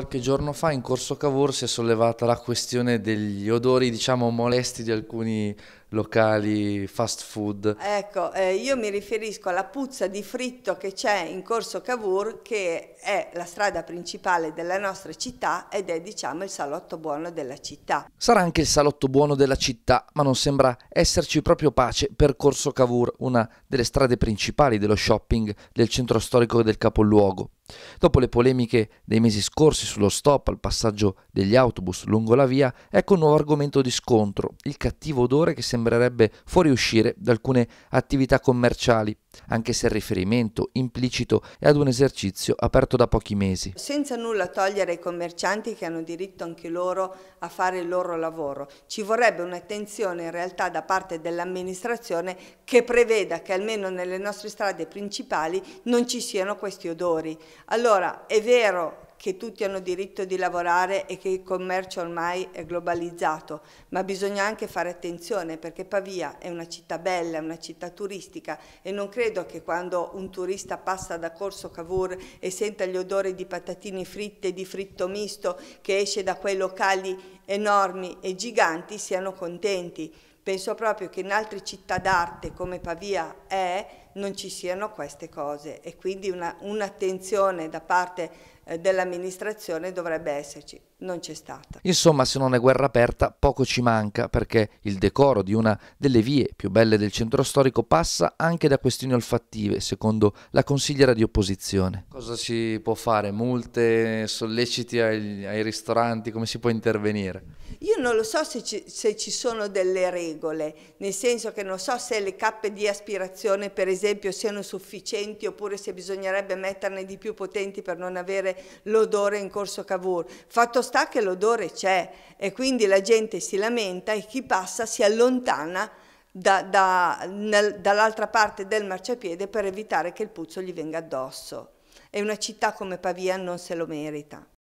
qualche giorno fa in Corso Cavour si è sollevata la questione degli odori, diciamo, molesti di alcuni locali fast food. Ecco, eh, io mi riferisco alla puzza di fritto che c'è in Corso Cavour, che è la strada principale della nostra città ed è diciamo il salotto buono della città. Sarà anche il salotto buono della città, ma non sembra esserci proprio pace per Corso Cavour, una delle strade principali dello shopping del centro storico del capoluogo. Dopo le polemiche dei mesi scorsi sullo stop al passaggio degli autobus lungo la via, ecco un nuovo argomento di scontro, il cattivo odore che sembra sembrerebbe fuoriuscire da alcune attività commerciali, anche se il riferimento implicito è ad un esercizio aperto da pochi mesi. Senza nulla togliere ai commercianti che hanno diritto anche loro a fare il loro lavoro, ci vorrebbe un'attenzione in realtà da parte dell'amministrazione che preveda che almeno nelle nostre strade principali non ci siano questi odori. Allora è vero che tutti hanno diritto di lavorare e che il commercio ormai è globalizzato, ma bisogna anche fare attenzione perché Pavia è una città bella, è una città turistica e non credo che quando un turista passa da Corso Cavour e senta gli odori di patatine fritte, di fritto misto che esce da quei locali enormi e giganti siano contenti. Penso proprio che in altre città d'arte come Pavia è non ci siano queste cose e quindi un'attenzione un da parte eh, dell'amministrazione dovrebbe esserci non c'è stata. Insomma, se non è guerra aperta, poco ci manca perché il decoro di una delle vie più belle del centro storico passa anche da questioni olfattive, secondo la consigliera di opposizione. Cosa si può fare? Multe, solleciti ai, ai ristoranti? Come si può intervenire? Io non lo so se ci, se ci, sono delle regole, nel senso che non so se le cappe di aspirazione per esempio siano sufficienti oppure se bisognerebbe metterne di più potenti per non avere l'odore in corso Cavour. Fatto sta sta che l'odore c'è e quindi la gente si lamenta e chi passa si allontana da, da, dall'altra parte del marciapiede per evitare che il puzzo gli venga addosso. E una città come Pavia non se lo merita.